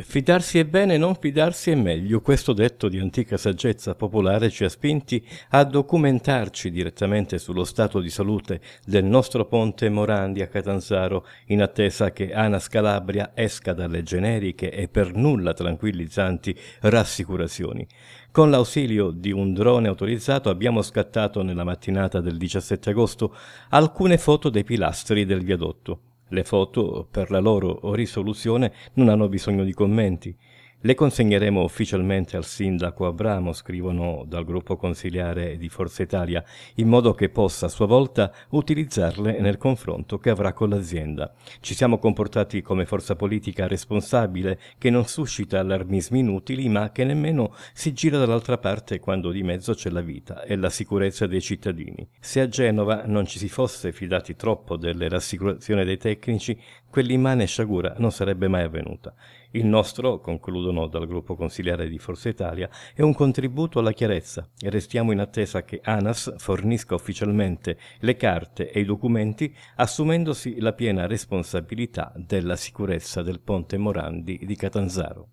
Fidarsi è bene, non fidarsi è meglio. Questo detto di antica saggezza popolare ci ha spinti a documentarci direttamente sullo stato di salute del nostro ponte Morandi a Catanzaro, in attesa che Anas Calabria esca dalle generiche e per nulla tranquillizzanti rassicurazioni. Con l'ausilio di un drone autorizzato abbiamo scattato nella mattinata del 17 agosto alcune foto dei pilastri del viadotto. Le foto, per la loro risoluzione, non hanno bisogno di commenti. Le consegneremo ufficialmente al sindaco Abramo, scrivono dal gruppo consiliare di Forza Italia, in modo che possa a sua volta utilizzarle nel confronto che avrà con l'azienda. Ci siamo comportati come forza politica responsabile che non suscita allarmismi inutili ma che nemmeno si gira dall'altra parte quando di mezzo c'è la vita e la sicurezza dei cittadini. Se a Genova non ci si fosse fidati troppo delle rassicurazioni dei tecnici, quell'immane sciagura non sarebbe mai avvenuta. Il nostro, concludo chiedono dal gruppo consigliare di Forza Italia è un contributo alla chiarezza e restiamo in attesa che ANAS fornisca ufficialmente le carte e i documenti assumendosi la piena responsabilità della sicurezza del ponte Morandi di Catanzaro.